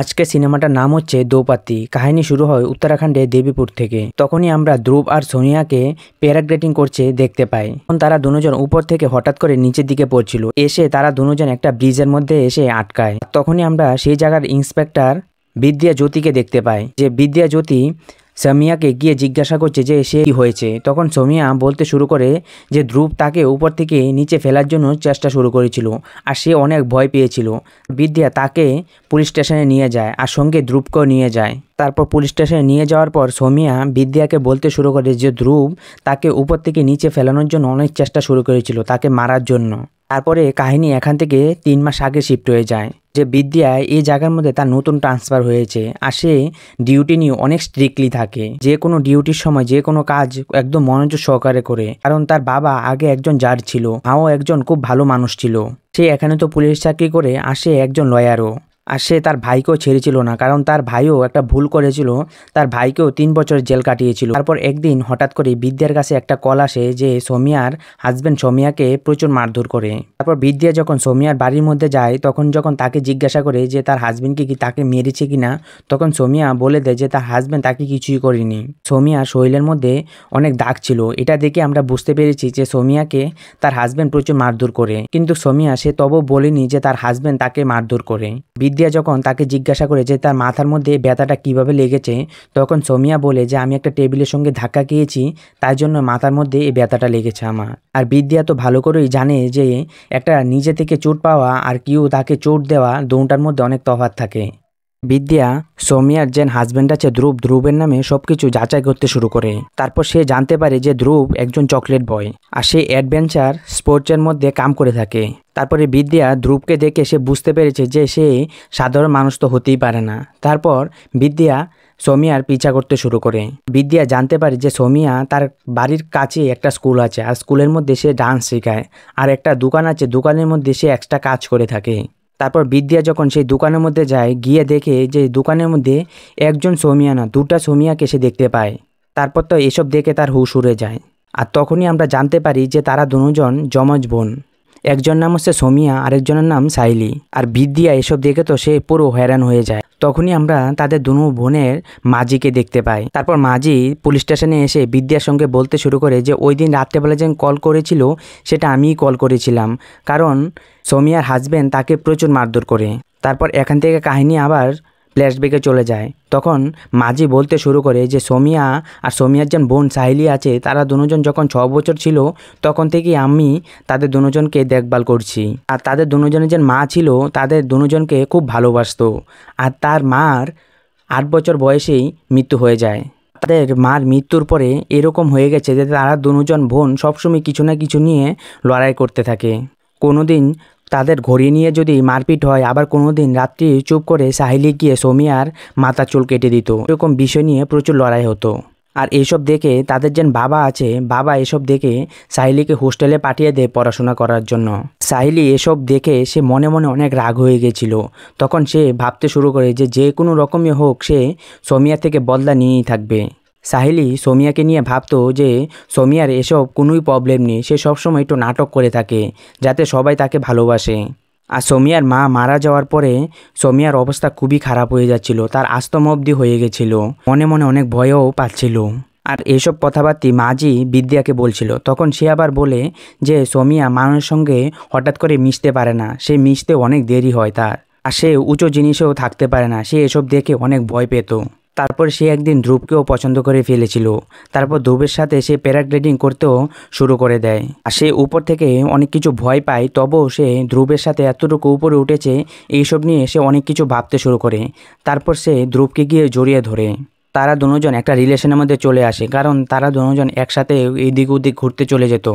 আজকে সিনেমাটার নাম হচ্ছে দৌপাতি কাহিনী শুরু হয় উত্তরাখণ্ডে দেবীপুর থেকে তখনই আমরা ধ্রুব আর সোনিয়াকে প্যারাগ্রেটিং করছে দেখতে পাই তখন তারা দুজন উপর থেকে হঠাৎ করে নিচের দিকে পড়ছিল এসে তারা দুজন একটা ব্রিজের মধ্যে এসে আটকায় তখনই আমরা সেই জায়গার ইন্সপেক্টর বিদ্যা জ্যোতিকে দেখতে পাই যে বিদ্যা জ্যোতি সামিয়াকে গিয়ে জিজ্ঞাসা করছে যে সে কি হয়েছে তখন সোমিয়া বলতে শুরু করে যে ধ্রুব তাকে উপর থেকে নিচে ফেলার জন্য চেষ্টা শুরু করেছিল আর সে অনেক ভয় পেয়েছিল বিদ্যা তাকে পুলিশ স্টেশনে নিয়ে যায় আর সঙ্গে ধ্রুবকেও নিয়ে যায় তারপর পুলিশ স্টেশনে নিয়ে যাওয়ার পর সোমিয়া বিদ্যাকে বলতে শুরু করে যে ধ্রুব তাকে উপর থেকে নিচে ফেলানোর জন্য অনেক চেষ্টা শুরু করেছিল তাকে মারার জন্য তারপরে কাহিনী এখান থেকে তিন মাস আগে শিফট হয়ে যায় যে বিদ্যা এই জায়গার মধ্যে তার নতুন ট্রান্সফার হয়েছে আর সে ডিউটি নিয়ে অনেক স্ট্রিক্টলি থাকে যে কোনো ডিউটির সময় যে কোনো কাজ একদম মনোযোগ সহকারে করে কারণ তার বাবা আগে একজন জার ছিল মাও একজন খুব ভালো মানুষ ছিল সে এখানে তো পুলিশ চাকরি করে আসে একজন লয়ারও আর সে তার ভাইকেও ছেড়েছিল না কারণ তার ভাইও একটা ভুল করেছিল তার ভাইকেও তিন বছর জেল কাটিয়েছিল তারপর একদিন হঠাৎ করে বিদ্যার কাছে একটা কল আসে যে সোমিয়ার হাজব্যান্ড সোমিয়াকে প্রচুর মারধর করে তারপর বিদ্যা যখন সোমিয়ার বাড়ির মধ্যে যায় তখন যখন তাকে জিজ্ঞাসা করে যে তার হাজব্যান্ডকে কি তাকে মেরেছে কি না তখন সোমিয়া বলে দেয় যে তার হাজব্যান্ড তাকে কিছুই করেনি সোমিয়া শৈলের মধ্যে অনেক দাগ ছিল এটা দেখে আমরা বুঝতে পেরেছি যে সোমিয়াকে তার হাজব্যান্ড প্রচুর মারধর করে কিন্তু সোমিয়া সে তবু বলেনি যে তার হাজব্যান্ড তাকে মারধর করে দিয়া যখন তাকে জিজ্ঞাসা করে যে তার মাথার মধ্যে ব্যথাটা কিভাবে লেগেছে তখন সোমিয়া বলে যে আমি একটা টেবিলের সঙ্গে ধাক্কা খেয়েছি তাই জন্য মাথার মধ্যে এই ব্যথাটা লেগেছে আমার আর বিদ্যা তো ভালো করেই জানে যে একটা নিজে থেকে চোট পাওয়া আর কেউ তাকে চোট দেওয়া দৌড়টার মধ্যে অনেক তফাত থাকে বিদ্যা সৌমিয়ার যেন হাজব্যান্ড আছে ধ্রুব ধ্রুবের নামে সবকিছু যাচাই করতে শুরু করে তারপর সে জানতে পারে যে ধ্রুব একজন চকলেট বয় আর সে অ্যাডভেঞ্চার স্পোর্টসের মধ্যে কাম করে থাকে তারপরে বিদ্যা ধ্রুবকে দেখে সে বুঝতে পেরেছে যে সে সাধারণ মানুষ তো হতেই পারে না তারপর বিদ্যা সোমিয়ার পিছা করতে শুরু করে বিদ্যা জানতে পারে যে সোমিয়া তার বাড়ির কাছে একটা স্কুল আছে আর স্কুলের মধ্যে সে ডান্স শেখায় আর একটা দোকান আছে দোকানের মধ্যে সে একটা কাজ করে থাকে তারপর বিদ্যা যখন সেই দোকানের মধ্যে যায় গিয়ে দেখে যে দোকানের মধ্যে একজন সোমিয়া না দুটা সোমিয়াকে সে দেখতে পায় তারপর তো এসব দেখে তার হুশ উড়ে যায় আর তখনই আমরা জানতে পারি যে তারা দুজন যমজ বোন একজন নাম হচ্ছে সোমিয়া আরেকজনের নাম সাইলি আর বিদ্যা এসব দেখে তো সে পুরো হয়রান হয়ে যায় তখনই আমরা তাদের দু বোনের মাজিকে দেখতে পাই তারপর মাজি পুলিশ স্টেশনে এসে বিদ্যার সঙ্গে বলতে শুরু করে যে ওই দিন রাত্রেবেলা যে কল করেছিল সেটা আমিই কল করেছিলাম কারণ সোমিয়ার হাজব্যান্ড তাকে প্রচুর মারধর করে তারপর এখান থেকে কাহিনী আবার ফ্ল্যাশব্যাকে চলে যায় তখন মাঝি বলতে শুরু করে যে সোমিয়া আর সোমিয়ার যেন বোন সাহিলি আছে তারা দুজন যখন ছ বছর ছিল তখন থেকে আমি তাদের দুজনকে দেখভাল করছি আর তাদের দুজনের যে মা ছিল তাদের দুজনকে খুব ভালোবাসত আর তার মার আট বছর বয়সেই মৃত্যু হয়ে যায় তাদের মার মৃত্যুর পরে এরকম হয়ে গেছে যে তারা দুজন বোন সবসময় কিছু না কিছু নিয়ে লড়াই করতে থাকে কোনোদিন তাদের ঘড়ি নিয়ে যদি মারপিট হয় আবার কোনো দিন রাত্রি চুপ করে সাহিলি গিয়ে সোমিয়ার মাথা চুল কেটে দিত এরকম বিষয় নিয়ে প্রচুর লড়াই হতো আর এইসব দেখে তাদের যেন বাবা আছে বাবা এসব দেখে সাহিলিকে হোস্টেলে পাঠিয়ে দেয় পড়াশোনা করার জন্য সাহিলি এসব দেখে সে মনে মনে অনেক রাগ হয়ে গেছিল তখন সে ভাবতে শুরু করে যে যে কোনো রকমই হোক সে সোমিয়া থেকে বদলা নিয়েই থাকবে সাহিলি সোমিয়াকে নিয়ে ভাবতো যে সোমিয়ার এসব কোনোই প্রবলেম নেই সে সবসময় একটু নাটক করে থাকে যাতে সবাই তাকে ভালোবাসে আর সোমিয়ার মা মারা যাওয়ার পরে সোমিয়ার অবস্থা খুবই খারাপ হয়ে যাচ্ছিল তার আস্তম অব্দি হয়ে গেছিল মনে মনে অনেক ভয়ও পাচ্ছিল আর এসব কথাবার্তি মাঝি বিদ্যাকে বলছিল তখন সে আবার বলে যে সোমিয়া মানুষের সঙ্গে হঠাৎ করে মিশতে পারে না সে মিশতে অনেক দেরি হয় তার আর সে উঁচু জিনিসেও থাকতে পারে না সে এসব দেখে অনেক ভয় পেত তারপর সে একদিন ধ্রুবকেও পছন্দ করে ফেলেছিল তারপর ধ্রুবের সাথে সে প্যারাগ্লাইডিং করতেও শুরু করে দেয় আর সে উপর থেকে অনেক কিছু ভয় পায় তবেও সে ধ্রুবের সাথে এতটুকু উপরে উঠেছে এইসব নিয়ে সে অনেক কিছু ভাবতে শুরু করে তারপর সে ধ্রুবকে গিয়ে জড়িয়ে ধরে তারা দুজন একটা রিলেশনের মধ্যে চলে আসে কারণ তারা দুজন একসাথে এদিক ওদিক ঘুরতে চলে যেত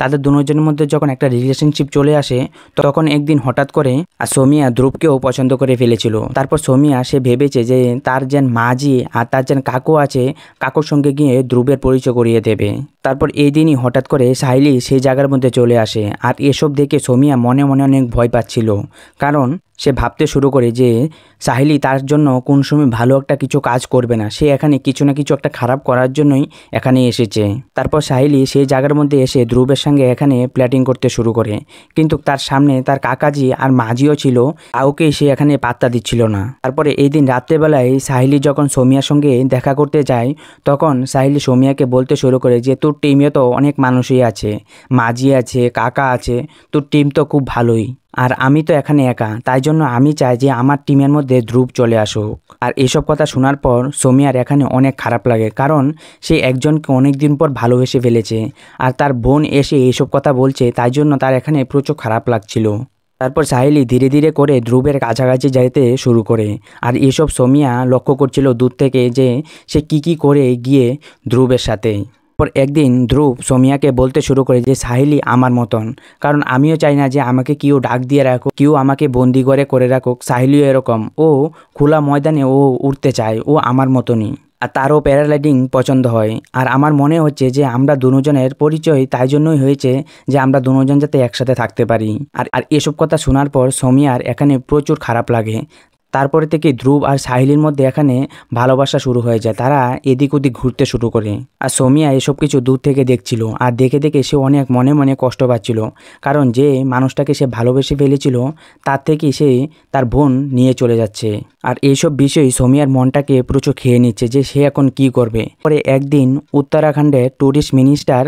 তাদের দুজনের মধ্যে যখন একটা রিলেশনশিপ চলে আসে তখন একদিন হঠাৎ করে সোমিয়া ধ্রুবকেও পছন্দ করে ফেলেছিল তারপর সোমিয়া সে ভেবেছে যে তার যেন মাঝি আর তার যেন কাকু আছে কাকুর সঙ্গে গিয়ে ধ্রুবের পরিচয় করিয়ে দেবে তারপর এই দিনই হঠাৎ করে সাহিলি সেই জায়গার মধ্যে চলে আসে আর এসব দেখে সোমিয়া মনে মনে অনেক ভয় পাচ্ছিল কারণ সে ভাবতে শুরু করে যে সাহিলি তার জন্য কোন সময় ভালো একটা কিছু কাজ করবে না সে এখানে কিছু না কিছু একটা খারাপ করার জন্যই এখানে এসেছে তারপর সাহিলি সেই জায়গার মধ্যে এসে ধ্রুবের সঙ্গে এখানে প্ল্যাটিং করতে শুরু করে কিন্তু তার সামনে তার কাকাজি আর মাঝিও ছিল কাউকে সে এখানে পাত্তা দিচ্ছিল না তারপরে এই দিন রাত্রেবেলায় সাহিলি যখন সোমিয়ার সঙ্গে দেখা করতে যায় তখন সাহিলি সোমিয়াকে বলতে শুরু করে যে তোর টিমে তো অনেক মানুষই আছে মাঝি আছে কাকা আছে তোর টিম তো খুব ভালোই আর আমি তো এখানে একা তাই জন্য আমি চাই যে আমার টিমের মধ্যে ধ্রুব চলে আসুক আর এসব কথা শোনার পর সোমিয়ার এখানে অনেক খারাপ লাগে কারণ সে একজনকে অনেক দিন পর ভালোবেসে ফেলেছে আর তার বোন এসে এইসব কথা বলছে তাই জন্য তার এখানে প্রচুর খারাপ লাগছিল তারপর সাহেলি ধীরে ধীরে করে ধ্রুবের কাছাকাছি যেতে শুরু করে আর এসব সোমিয়া লক্ষ্য করছিল দূর থেকে যে সে কি কি করে গিয়ে ধ্রুবের সাথে তারপর একদিন ধ্রুব সোমিয়াকে বলতে শুরু করে যে সাহিলি আমার মতন কারণ আমিও চাই না যে আমাকে কেউ ডাক দিয়ে রাখুক কেউ আমাকে বন্দি করে করে রাখুক সাহিলিও এরকম ও খোলা ময়দানে ও উঠতে চায় ও আমার মতনই আর তারও প্যারাগ্লাইডিং পছন্দ হয় আর আমার মনে হচ্ছে যে আমরা দুজনের পরিচয় তাই জন্যই হয়েছে যে আমরা দুজন যাতে একসাথে থাকতে পারি আর আর এসব কথা শোনার পর সোমিয়ার এখানে প্রচুর খারাপ লাগে তারপরে থেকে ধ্রুব আর সাহিলির মধ্যে এখানে ভালোবাসা শুরু হয়ে যায় তারা এদিক ওদিক ঘুরতে শুরু করে আর সোমিয়া এসব কিছু দূর থেকে দেখছিল আর দেখে দেখে সে অনেক মনে মনে কষ্ট পাচ্ছিল কারণ যে মানুষটাকে সে ভালোবেসে ফেলেছিল তার থেকে সে তার বোন নিয়ে চলে যাচ্ছে আর এইসব বিষয়ে সোমিয়ার মনটাকে প্রচুর খেয়ে নিচ্ছে যে সে এখন কি করবে পরে একদিন উত্তরাখণ্ডের ট্যুরিস্ট মিনিস্টার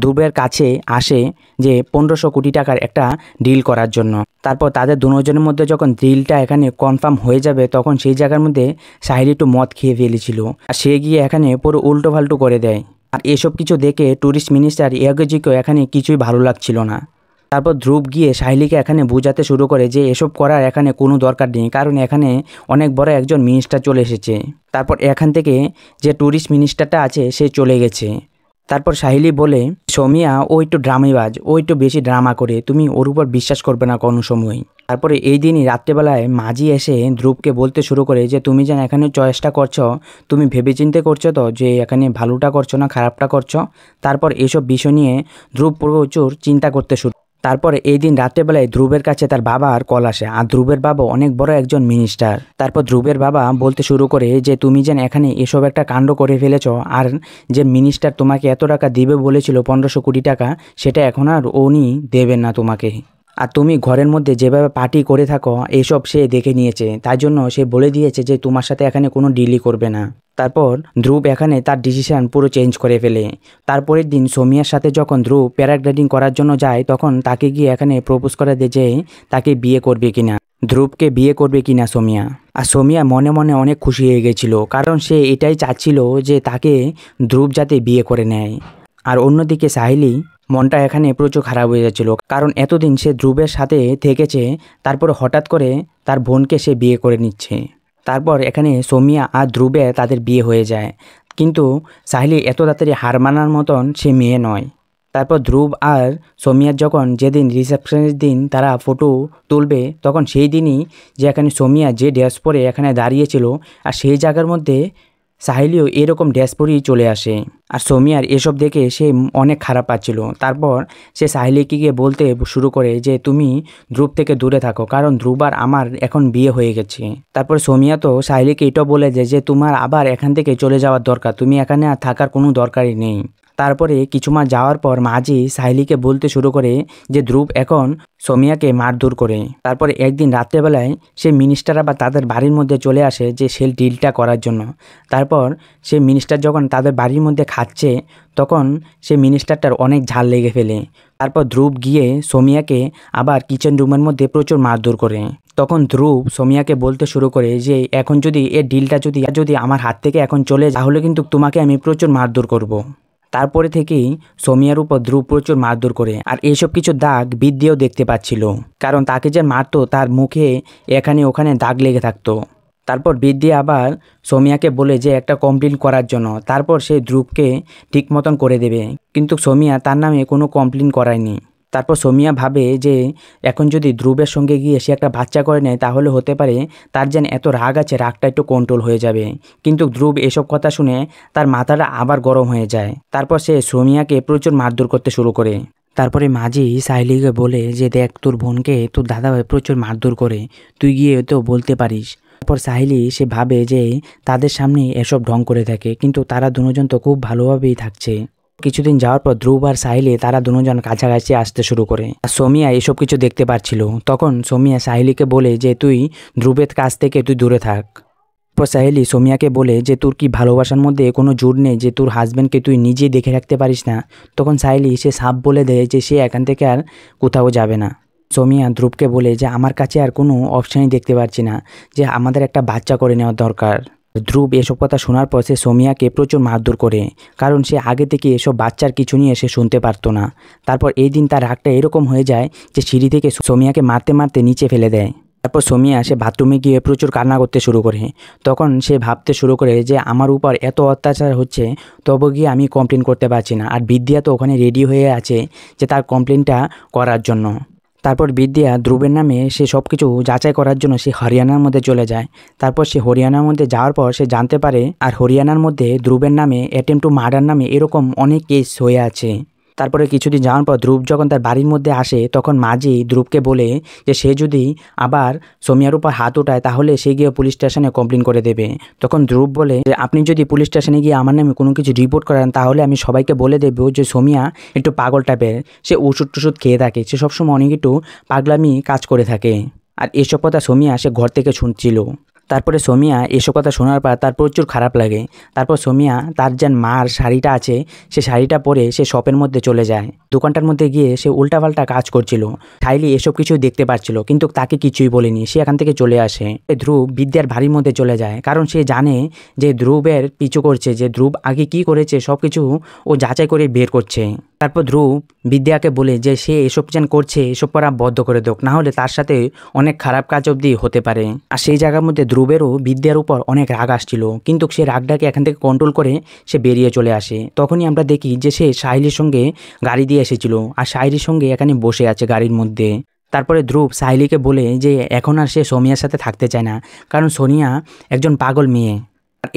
ধ্রুবের কাছে আসে যে পনেরোশো কোটি টাকার একটা ডিল করার জন্য তারপর তাদের দুজনের মধ্যে যখন ডিলটা এখানে কনফার্ম হয়ে যাবে তখন সেই জায়গার মধ্যে সাহিল একটু মদ খেয়ে ফেলেছিল আর সে গিয়ে এখানে পুরো উল্টো ফাল্টু করে দেয় আর এসব কিছু দেখে ট্যুরিস্ট মিনিস্টার ইয়াগজিকেও এখানে কিছুই ভালো লাগছিল না তারপর ধ্রুব গিয়ে সাহিলিকে এখানে বোঝাতে শুরু করে যে এসব করার এখানে কোনো দরকার নেই কারণ এখানে অনেক বড় একজন মিনিস্টার চলে এসেছে তারপর এখান থেকে যে ট্যুরিস্ট মিনিস্টারটা আছে সে চলে গেছে তারপর সাহিলি বলে সোমিয়া ও একটু ড্রামিবাজ ও একটু বেশি ড্রামা করে তুমি ওর উপর বিশ্বাস করবে না কোনো সময় তারপরে এই দিনই রাত্রেবেলায় মাঝি এসে ধ্রুবকে বলতে শুরু করে যে তুমি যেন এখানে চয়েসটা করছো তুমি ভেবেচিন্তে করছো তো যে এখানে ভালোটা করছো না খারাপটা করছো তারপর এসব বিষয় নিয়ে ধ্রুব প্রচুর চিন্তা করতে শুরু তারপরে এই দিন রাত্রেবেলায় ধ্রুবের কাছে তার বাবার কল আসে আর ধ্রুবের বাবা অনেক বড় একজন মিনিস্টার তারপর ধ্রুবের বাবা বলতে শুরু করে যে তুমি যেন এখানে এসব একটা কাণ্ড করে ফেলেছ আর যে মিনিস্টার তোমাকে এত টাকা দেবে বলেছিল পনেরোশো কোটি টাকা সেটা এখন আর উনি দেবেন না তোমাকে আর তুমি ঘরের মধ্যে যেভাবে পার্টি করে থাকো এসব সে দেখে নিয়েছে তাই জন্য সে বলে দিয়েছে যে তোমার সাথে এখানে কোনো ডিলই করবে না তারপর ধ্রুব এখানে তার ডিসিশান পুরো চেঞ্জ করে ফেলে তারপরের দিন সোমিয়ার সাথে যখন ধ্রুব প্যারাগ্লাইডিং করার জন্য যায় তখন তাকে গিয়ে এখানে প্রপোজ করা দেয় যে তাকে বিয়ে করবে কিনা ধ্রুবকে বিয়ে করবে কিনা সোমিয়া আর সোমিয়া মনে মনে অনেক খুশি হয়ে গেছিল কারণ সে এটাই চাচ্ছিল যে তাকে ধ্রুব যাতে বিয়ে করে নেয় আর অন্যদিকে সাহিলি মনটা এখানে প্রচুর খারাপ হয়ে যাচ্ছিল কারণ এতদিন সে ধ্রুবের সাথে থেকেছে তারপর হঠাৎ করে তার বোনকে সে বিয়ে করে নিচ্ছে তারপর এখানে সোমিয়া আর ধ্রুবের তাদের বিয়ে হয়ে যায় কিন্তু সাহিলি এত তাড়াতাড়ি হার মানার মতন সে মেয়ে নয় তারপর ধ্রুব আর সোমিয়ার যখন যেদিন রিসেপশনের দিন তারা ফটো তুলবে তখন সেই দিনই যে এখানে সোমিয়া যে ড্রেস পরে এখানে দাঁড়িয়েছিল আর সেই জায়গার মধ্যে সাহিলিও এরকম ড্রেস পরেই চলে আসে আর সোমিয়ার এসব দেখে সে অনেক খারাপ পাচ্ছিল তারপর সে সাহিলিকে গিয়ে বলতে শুরু করে যে তুমি ধ্রুব থেকে দূরে থাকো কারণ ধ্রুব আর আমার এখন বিয়ে হয়ে গেছে তারপর সোমিয়া তো সাহিলিকে এটাও বলে যে তোমার আবার এখান থেকে চলে যাওয়ার দরকার তুমি এখানে আর থাকার কোনো দরকারই নেই তারপরে কিছু মাস যাওয়ার পর মাঝি সাহিলিকে বলতে শুরু করে যে ধ্রুব এখন সোমিয়াকে মারধর করে তারপরে একদিন রাত্রেবেলায় সে মিনিস্টার আবার তাদের বাড়ির মধ্যে চলে আসে যে সেল ডিলটা করার জন্য তারপর সে মিনিস্টার যখন তাদের বাড়ির মধ্যে খাচ্ছে তখন সে মিনিস্টারটার অনেক ঝাল লেগে ফেলে তারপর ধ্রুব গিয়ে সোমিয়াকে আবার কিচেন রুমের মধ্যে প্রচুর মারধর করে তখন ধ্রুব সোমিয়াকে বলতে শুরু করে যে এখন যদি এ ডিলটা যদি যদি আমার হাত থেকে এখন চলে তাহলে কিন্তু তোমাকে আমি প্রচুর মারধর করব। তারপরে থেকেই সোমিয়ার উপর ধ্রুব প্রচুর মারধর করে আর এসব কিছু দাগ বিদ্যেও দেখতে পাচ্ছিল কারণ তাকে যে মারতো তার মুখে এখানে ওখানে দাগ লেগে থাকতো তারপর বিদ্যে আবার সোমিয়াকে বলে যে একটা কমপ্লেন করার জন্য তারপর সে ধ্রুবকে ঠিক মতন করে দেবে কিন্তু সোমিয়া তার নামে কোনো কমপ্লেন করায়নি তারপর সোমিয়া ভাবে যে এখন যদি ধ্রুবের সঙ্গে গিয়ে সে একটা বাচ্চা করে নেয় তাহলে হতে পারে তার যেন এত রাগ আছে রাগটা একটু কন্ট্রোল হয়ে যাবে কিন্তু ধ্রুব এসব কথা শুনে তার মাথাটা আবার গরম হয়ে যায় তারপর সে সোমিয়াকে প্রচুর মারধর করতে শুরু করে তারপরে মাঝি সাহেলিকে বলে যে দেখ তোর বোনকে তোর দাদাভাই প্রচুর মারধর করে তুই গিয়ে তো বলতে পারিস তারপর সাহিলি সে ভাবে যে তাদের সামনে এসব ঢং করে থাকে কিন্তু তারা দুজন তো খুব ভালোভাবেই থাকছে কিছুদিন যাওয়ার পর ধ্রুব আর সাহিলে তারা দুজন কাছাকাছি আসতে শুরু করে আর সোমিয়া এসব কিছু দেখতে পারছিল তখন সোমিয়া সাহিলিকে বলে যে তুই ধ্রুবের কাছ থেকে তুই দূরে থাক তারপর সাহেলি সোমিয়াকে বলে যে তোর কি ভালোবাসার মধ্যে কোনো জোর নেই যে তোর হাজব্যান্ডকে তুই নিজে দেখে রাখতে পারিস না তখন সাহেলি সে সাপ বলে দেয় যে সে এখান থেকে আর কোথাও যাবে না সোমিয়া ধ্রুবকে বলে যে আমার কাছে আর কোনো অপশানই দেখতে পারছি না যে আমাদের একটা বাচ্চা করে নেওয়ার দরকার ধ্রুব এসব কথা শোনার পর সে সোমিয়াকে প্রচুর মারধর করে কারণ সে আগে থেকে এসব বাচ্চার কিছু নিয়ে সে শুনতে পারতো না তারপর এই দিন তার রাগটা এরকম হয়ে যায় যে সিঁড়ি থেকে সোমিয়াকে মারতে মারতে নিচে ফেলে দেয় তারপর সোমিয়া সে বাথরুমে গিয়ে প্রচুর কান্না করতে শুরু করে তখন সে ভাবতে শুরু করে যে আমার উপর এত অত্যাচার হচ্ছে তবু গিয়ে আমি কমপ্লেন করতে পারছি না আর বিদ্যা তো ওখানে রেডি হয়ে আছে যে তার কমপ্লেনটা করার জন্য তারপর বিদ্যা ধ্রুবের নামে সে সব কিছু যাচাই করার জন্য সে হরিয়ানার মধ্যে চলে যায় তারপর সে হরিয়ানার মধ্যে যাওয়ার পর সে জানতে পারে আর হরিয়ানার মধ্যে ধ্রুবের নামে অ্যাটেম্প টু মার্ডার নামে এরকম অনেক কেস হয়ে আছে তারপরে কিছুদিন যাওয়ার পর ধ্রুব যখন তার বাড়ির মধ্যে আসে তখন মাঝি ধ্রুবকে বলে যে সে যদি আবার সোমিয়ার উপর হাত ওঠায় তাহলে সে গিয়ে পুলিশ স্টেশনে কমপ্লেন করে দেবে তখন ধ্রুব বলে যে আপনি যদি পুলিশ স্টেশনে গিয়ে আমার নামে কোনো কিছু রিপোর্ট করেন তাহলে আমি সবাইকে বলে দেব যে সোমিয়া একটু পাগল টাইপের সে ওষুধ টষুধ খেয়ে থাকে সে সবসময় অনেক একটু পাগলামি কাজ করে থাকে আর এসব কথা সোমিয়া সে ঘর থেকে শুনছিল তারপরে সোমিয়া এসব কথা শোনার পর তার প্রচুর খারাপ লাগে তারপর সোমিয়া তার যেন মার শাড়িটা আছে সে শাড়িটা পরে সে শপের মধ্যে চলে যায় দোকানটার মধ্যে গিয়ে সে উল্টাপাল্টা কাজ করছিল ঠাইলি এসব কিছু দেখতে পাচ্ছিল কিন্তু তাকে কিছুই বলেনি সে এখান থেকে চলে আসে ধ্রুব বিদ্যার ভারির মধ্যে চলে যায় কারণ সে জানে যে ধ্রুবের পিছু করছে যে ধ্রুব আগে কি করেছে সব কিছু ও যাচাই করে বের করছে তারপর ধ্রুব বিদ্যাকে বলে যে সে এসব যেন করছে এসব করা বদ্ধ করে দোক না হলে তার সাথে অনেক খারাপ কাজ অবধি হতে পারে আর সেই জায়গার মধ্যে ধ্রুবেরও বিদ্যার উপর অনেক রাগ আসছিল কিন্তু সে রাগটাকে এখান থেকে কন্ট্রোল করে সে বেরিয়ে চলে আসে তখনই আমরা দেখি যে সে সাহিলের সঙ্গে গাড়ি দিয়ে এসেছিল আর সাহিলের সঙ্গে এখানে বসে আছে গাড়ির মধ্যে তারপরে ধ্রুব সাহিলিকে বলে যে এখন আর সে সোমিয়ার সাথে থাকতে চায় না কারণ সোনিয়া একজন পাগল মেয়ে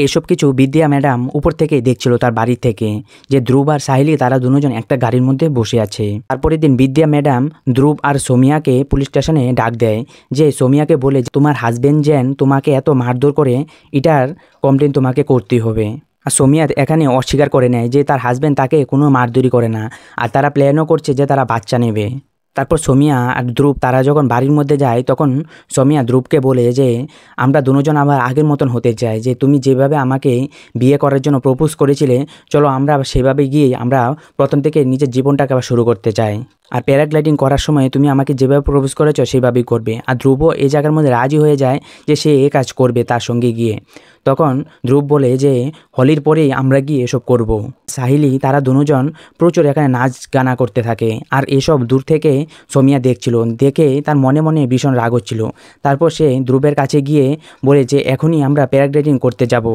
এসব কিছু বিদ্যা ম্যাডাম উপর থেকে দেখছিল তার বাড়ি থেকে যে ধ্রুব আর সাহিলি তারা দুজন একটা গাড়ির মধ্যে বসে আছে তারপরের দিন বিদ্যা ম্যাডাম ধ্রুব আর সোমিয়াকে পুলিশ স্টেশনে ডাক দেয় যে সোমিয়াকে বলে তোমার হাজব্যান্ড যেন তোমাকে এত মারধর করে এটার কমপ্লেন তোমাকে করতে হবে আর সোমিয়া এখানে অস্বীকার করে নেয় যে তার হাজব্যান্ড তাকে কোনো মারধরি করে না আর তারা প্ল্যানও করছে যে তারা বাচ্চা নেবে তারপর সোমিয়া আর ধ্রুব তারা যখন বাড়ির মধ্যে যায় তখন সোমিয়া ধ্রুবকে বলে যে আমরা দুজন আবার আগের মতন হতে চাই যে তুমি যেভাবে আমাকে বিয়ে করার জন্য প্রপোজ করেছিলে চলো আমরা সেভাবে গিয়ে আমরা প্রথম থেকে নিজের জীবনটাকে আবার শুরু করতে চাই আর প্যারাগ্লাইডিং করার সময় তুমি আমাকে যেভাবে প্রপোজ করেছ সেভাবেই করবে আর ধ্রুব এই জায়গার মধ্যে রাজি হয়ে যায় যে সে এ কাজ করবে তার সঙ্গে গিয়ে তখন ধ্রুব বলে যে হলির পরেই আমরা গিয়ে এসব করব। সাহিলি তারা দুজন প্রচুর এখানে নাচ গানা করতে থাকে আর এসব দূর থেকে সোমিয়া দেখছিল দেখে তার মনে মনে ভীষণ রাগ হচ্ছিল তারপর সে ধ্রুবের কাছে গিয়ে বলে যে এখনই আমরা প্যারাগ্লাইডিং করতে যাব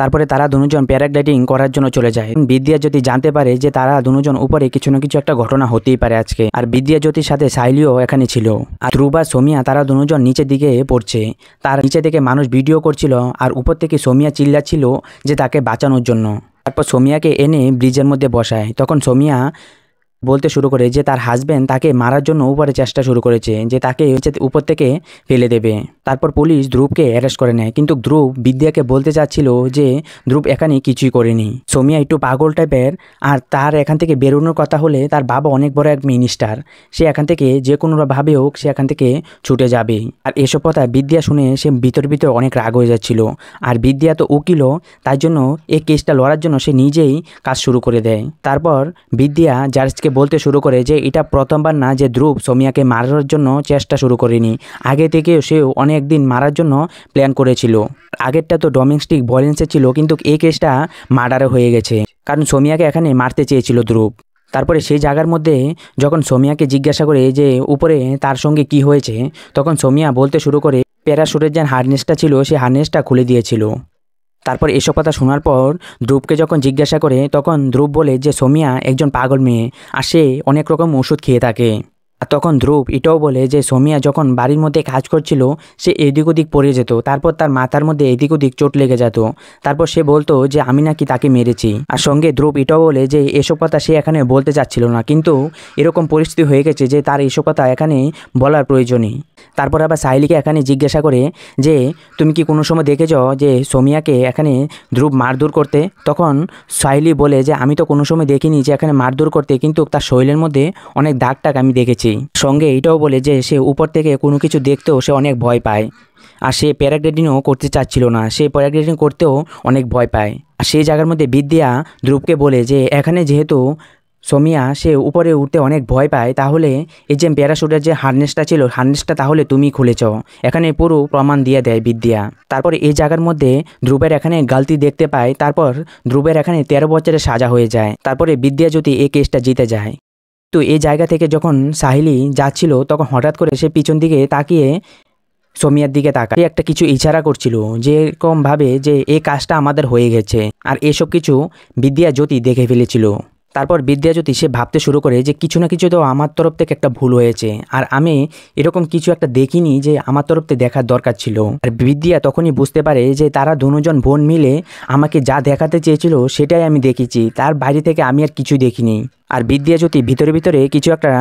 তারপরে তারা দুজন প্যারাগ্লাইডিং করার জন্য চলে যায় বিদ্যা জ্যোতি জানতে পারে যে তারা দুজন উপরে কিছু না কিছু একটা ঘটনা হতেই পারে আজকে আর বিদ্যা জ্যোতির সাথে সাইলিও এখানে ছিল আর ধ্রুবা সোমিয়া তারা দুজন নিচের দিকে পড়ছে তার নিচে থেকে মানুষ ভিডিও করছিল আর উপর থেকে সোমিয়া ছিল যে তাকে বাঁচানোর জন্য তারপর সোমিয়াকে এনে ব্রিজের মধ্যে বসায় তখন সোমিয়া বলতে শুরু করে যে তার হাজব্যান্ড তাকে মারার জন্য উপরে চেষ্টা শুরু করেছে যে তাকে উপর থেকে ফেলে দেবে তারপর পুলিশ ধ্রুবকে অ্যারেস্ট করে নেয় কিন্তু ধ্রুব বিদ্যাকে বলতে চাচ্ছিল যে ধ্রুব এখানে কিছুই করেনি সোমিয়া একটু পাগল টাইপের আর তার এখান থেকে বেরোনোর কথা হলে তার বাবা অনেক বড় এক মিনিস্টার সে এখান থেকে যে কোনোভাবে হোক সে এখান থেকে ছুটে যাবে আর এসব কথা বিদ্যা শুনে সে ভিতর ভিতর অনেক রাগ হয়ে যাচ্ছিল আর বিদ্যা তো উকিলও তার জন্য এই কেসটা লড়ার জন্য সে নিজেই কাজ শুরু করে দেয় তারপর বিদ্যা জার্জকে বলতে শুরু করে যে এটা প্রথমবার না যে ধ্রুব সোমিয়াকে মারার জন্য চেষ্টা শুরু করেনি আগে থেকে সেও অনেক দিন মারার জন্য প্ল্যান করেছিল আগেরটা তো ডোমেস্টিক ভয়েলেন্সে ছিল কিন্তু এই কেসটা মার্ডারও হয়ে গেছে কারণ সোমিয়াকে এখানে মারতে চেয়েছিল ধ্রুব তারপরে সেই জায়গার মধ্যে যখন সোমিয়াকে জিজ্ঞাসা করে যে উপরে তার সঙ্গে কি হয়েছে তখন সোমিয়া বলতে শুরু করে প্যারাশুটের যে হার্নেসটা ছিল সেই হার্নেসটা খুলে দিয়েছিল তারপর এসব কথা শোনার পর ধ্রুবকে যখন জিজ্ঞাসা করে তখন ধ্রুব বলে যে সোমিয়া একজন পাগল মেয়ে আর সে অনেক রকম ওষুধ খেয়ে থাকে আর তখন ধ্রুব এটাও বলে যে সোমিয়া যখন বাড়ির মধ্যে কাজ করছিল সে এদিক ওদিক পড়ে যেত তারপর তার মাথার মধ্যে এদিক ওদিক চোট লেগে যেত তারপর সে বলতো যে আমি নাকি তাকে মেরেছি আর সঙ্গে ধ্রুব এটাও বলে যে এসব কথা সে এখানে বলতে চাচ্ছিল না কিন্তু এরকম পরিস্থিতি হয়ে গেছে যে তার এসব কথা এখানে বলার প্রয়োজনই তারপর আবার সাহিলিকে এখানে জিজ্ঞাসা করে যে তুমি কি কোনো সময় দেখেছ যে সোমিয়াকে এখানে ধ্রুব মারধর করতে তখন সাহিলি বলে যে আমি তো কোনো সময় দেখিনি যে এখানে মারধর করতে কিন্তু তার শরীরের মধ্যে অনেক দাগ টাগ আমি দেখেছি সঙ্গে এটাও বলে যে সে উপর থেকে কোনো কিছু দেখতেও সে অনেক ভয় পায় আর সে প্যারাগ্লাইডিংও করতে চাচ্ছিল না সে প্যারাগ্রাইডিং করতেও অনেক ভয় পায় আর সেই জায়গার মধ্যে বিদ্যা ধ্রুবকে বলে যে এখানে যেহেতু সোমিয়া সে উপরে উঠতে অনেক ভয় পায় তাহলে এই যে প্যারাশুটের যে হার্নেসটা ছিল হার্নেসটা তাহলে তুমি খুলেছ এখানে পুরো প্রমাণ দিয়ে দেয় বিদ্যা তারপর এই জায়গার মধ্যে ধ্রুবের এখানে গালতি দেখতে পায় তারপর ধ্রুবের এখানে তেরো বছরের সাজা হয়ে যায় তারপরে বিদ্যা যদি এই কেসটা জিতে যায় তো এই জায়গা থেকে যখন সাহিলি যাচ্ছিল তখন হঠাৎ করে সে পিছন দিকে তাকিয়ে সোমিয়ার দিকে তাকা একটা কিছু ইশারা করছিল যেরকমভাবে যে এ কাজটা আমাদের হয়ে গেছে আর এসব কিছু বিদ্যা জ্যোতি দেখে ফেলেছিল তারপর বিদ্যা জ্যোতি সে ভাবতে শুরু করে যে কিছু না কিছু তো আমার তরফ থেকে একটা ভুল হয়েছে আর আমি এরকম কিছু একটা দেখিনি যে আমার তরফ থেকে দেখার দরকার ছিল আর বিদ্যা তখনই বুঝতে পারে যে তারা দুজন বোন মিলে আমাকে যা দেখাতে চেয়েছিল সেটাই আমি দেখেছি তার বাইরে থেকে আমি আর কিছু দেখিনি আর বিদ্যা জ্যোতি ভিতরে ভিতরে কিছু একটা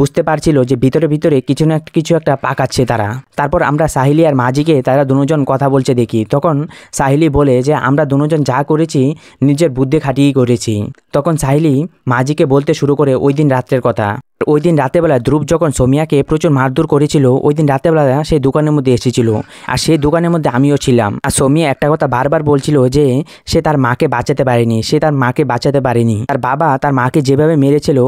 বুঝতে পারছিল যে ভিতরে ভিতরে কিছু না কিছু একটা পাকাচ্ছে তারা তারপর আমরা সাহিলি আর মাঝিকে তারা দুজন কথা বলছে দেখি তখন সাহিলি বলে যে আমরা দুজন যা করেছি নিজের বুদ্ধি খাটিয়ে করেছি তখন সাহিলি মাঝিকে বলতে শুরু করে ওই দিন রাত্রের কথা ওই দিন রাতেবেলা ধ্রুব যখন সোমিয়াকে প্রচুর মারধর করেছিল ওই দিন রাতেবেলা সেই দোকানের মধ্যে এসেছিল আর সেই দোকানের মধ্যে আমিও ছিলাম আর সোমিয়া একটা কথা বারবার বলছিল যে সে তার মাকে বাঁচাতে পারেনি সে তার মাকে বাঁচাতে পারেনি তার বাবা তার মাকে যেভাবে মেরেছিল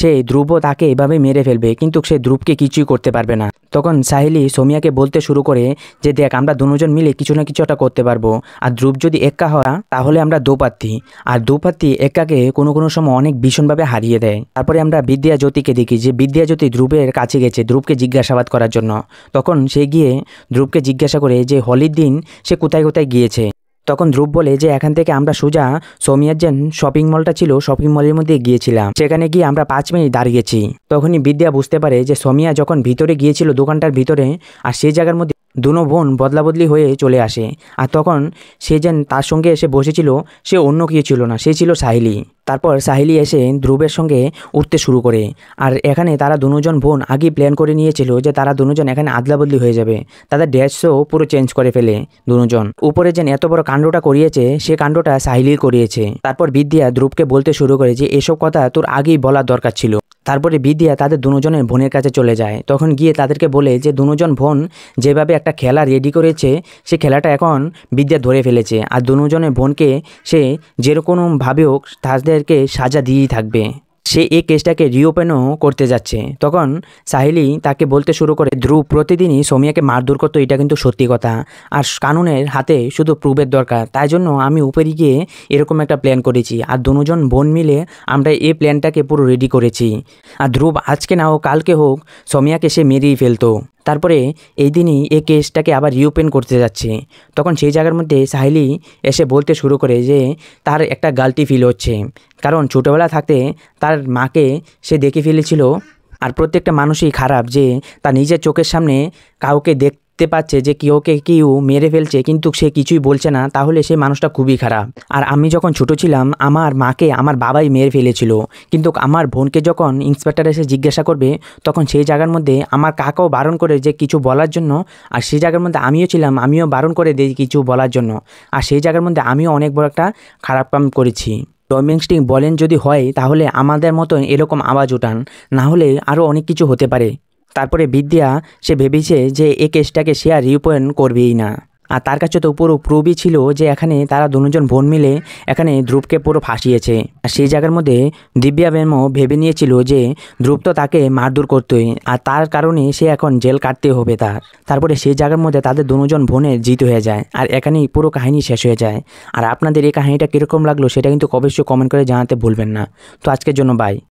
সে ধ্রুব তাকে এভাবে মেরে ফেলবে কিন্তু সে ধ্রুবকে কিছুই করতে পারবে না তখন সাহিলি সোমিয়াকে বলতে শুরু করে যে দেখ আমরা দুজন মিলে কিছু না কিছু একটা করতে পারবো আর ধ্রুব যদি এক্কা হয় তাহলে আমরা দোপাত্তি আর দোপাত্তি এক্কাকে কোনো কোনো সময় অনেক ভীষণভাবে হারিয়ে দেয় তারপরে আমরা বিদ্যা জ্যোতিকে দেখি যে বিদ্যাজ্যোতি ধ্রুবের কাছে গেছে ধ্রুবকে জিজ্ঞাসাবাদ করার জন্য তখন সে গিয়ে ধ্রুবকে জিজ্ঞাসা করে যে হোলির দিন সে কোথায় কোথায় গিয়েছে তখন ধ্রুব বলে যে এখান থেকে আমরা সোজা সোমিয়ার যেন শপিং মলটা ছিল শপিং মলের মধ্যে গিয়েছিলাম সেখানে গিয়ে আমরা পাঁচ মিনিট দাঁড়িয়েছি তখনই বিদ্যা বুঝতে পারে যে সোমিয়া যখন ভিতরে গিয়েছিল দোকানটার ভিতরে আর সেই জায়গার মধ্যে দুনো বোন বদলাবদলি হয়ে চলে আসে আর তখন সে যেন তার সঙ্গে এসে বসেছিল সে অন্য কিছু ছিল না সে ছিল সাহিলি তারপর সাহিলি এসে ধ্রুবের সঙ্গে উঠতে শুরু করে আর এখানে তারা দুজন বোন আগেই প্ল্যান করে নিয়েছিল যে তারা দুজন এখানে আদলাবদলি হয়ে যাবে তাদের ড্রেসও পুরো চেঞ্জ করে ফেলে দুজন উপরে যেন এত বড় কাণ্ডটা করিয়েছে সে কাণ্ডটা সাহিলি করিয়েছে তারপর বিদ্যা ধ্রুবকে বলতে শুরু করে যে এসব কথা তোর আগেই বলার দরকার ছিল তারপরে বিদিয়া তাদের দুজনের বোনের কাছে চলে যায় তখন গিয়ে তাদেরকে বলে যে দুজন বোন যেভাবে একটা খেলা রেডি করেছে সে খেলাটা এখন বিদ্যা ধরে ফেলেছে আর দুজনের বোনকে সে যেরকমভাবে হোক তাদেরকে সাজা দিয়েই থাকবে সে এই কেসটাকে রিওপেনও করতে যাচ্ছে তখন সাহিলি তাকে বলতে শুরু করে ধ্রুব প্রতিদিনই সোমিয়াকে মারধর করতো এটা কিন্তু সত্যি কথা আর কানুনের হাতে শুধু প্রুফের দরকার তাই জন্য আমি উপরে গিয়ে এরকম একটা প্ল্যান করেছি আর দুজন বোন মিলে আমরা এই প্ল্যানটাকে পুরো রেডি করেছি আর ধ্রুব আজকে না হোক কালকে হোক সোমিয়াকে সে মেরেই ফেলতো তারপরে এই দিনই এই কেসটাকে আবার রিওপেন করতে যাচ্ছে তখন সেই জায়গার মধ্যে সাহিলি এসে বলতে শুরু করে যে তার একটা গালতি ফিল হচ্ছে কারণ ছোটোবেলা থাকতে তার মাকে সে দেখে ফেলেছিল আর প্রত্যেকটা মানুষই খারাপ যে তার নিজের চোখের সামনে কাউকে দেখ দেখতে পাচ্ছে যে কেউ কে কেউ মেরে ফেলছে কিন্তু সে কিছুই বলছে না তাহলে সে মানুষটা খুবই খারাপ আর আমি যখন ছোট ছিলাম আমার মাকে আমার বাবাই মেরে ফেলেছিল কিন্তু আমার বোনকে যখন ইন্সপেক্টর এসে জিজ্ঞাসা করবে তখন সেই জায়গার মধ্যে আমার কাকাও বারণ করে যে কিছু বলার জন্য আর সেই জায়গার মধ্যে আমিও ছিলাম আমিও বারণ করে দিই কিছু বলার জন্য আর সেই জায়গার মধ্যে আমিও অনেক বড় একটা খারাপ কাম করেছি ডোমেস্টিক বলেন যদি হয় তাহলে আমাদের মতন এরকম আওয়াজ উঠান না হলে আরও অনেক কিছু হতে পারে তারপরে বিদ্যা সে ভেবেছে যে এ কেসটাকে সে আর রিওপেন করবেই না আর তার কাছে তো পুরো প্রুভই ছিল যে এখানে তারা দুজন বোন মিলে এখানে ধ্রুবকে পুরো ফাঁসিয়েছে আর সেই জায়গার মধ্যে দিব্যা বেমো ভেবে নিয়েছিল যে ধ্রুব তো তাকে মারধর করতোই আর তার কারণে সে এখন জেল কাটতে হবে তার তারপরে সেই জায়গার মধ্যে তাদের দুজন বোনের জিত হয়ে যায় আর এখানেই পুরো কাহিনী শেষ হয়ে যায় আর আপনাদের এই কাহিনীটা কীরকম লাগলো সেটা কিন্তু অবশ্যই কমেন্ট করে জানাতে ভুলবেন না তো আজকের জন্য বাই